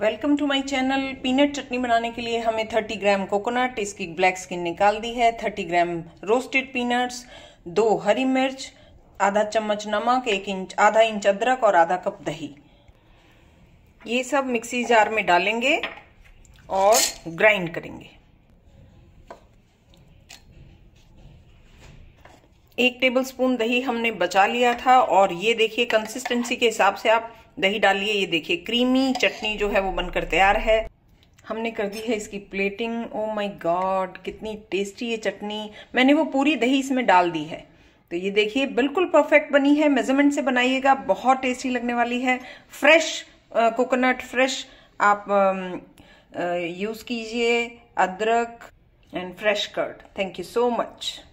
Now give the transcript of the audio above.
welcome to my channel peanut chutney बनाने के लिए हमें 30 ग्राम कोकोनट इसकी ब्लैक स्किन निकाल दी है 30 ग्राम रोस्टेड पीनट्स दो हरी मिर्च आधा चम्मच नमक एक इंच आधा इंच अदरक और आधा कप दही ये सब मिक्सी जार में डालेंगे और ग्राइंड करेंगे एक टेबलस्पून दही हमने बचा लिया था और ये देखिए कंसिस्टेंसी के हिसाब से आप दही डालिए ये देखिए क्रीमी चटनी जो है वो बनकर तैयार है हमने कर दी है इसकी प्लेटिंग ओ माय गॉड कितनी टेस्टी ये चटनी मैंने वो पूरी दही इसमें डाल दी है तो ये देखिए बिल्कुल परफेक्ट बनी है मेजरमेंट से बनाइएगा बहुत टेस्टी लगने वाली है फ्रेश कोकोनट फ्रेश आप यूज़ um, uh, कीजिए अदरक and fresh curd thank you so much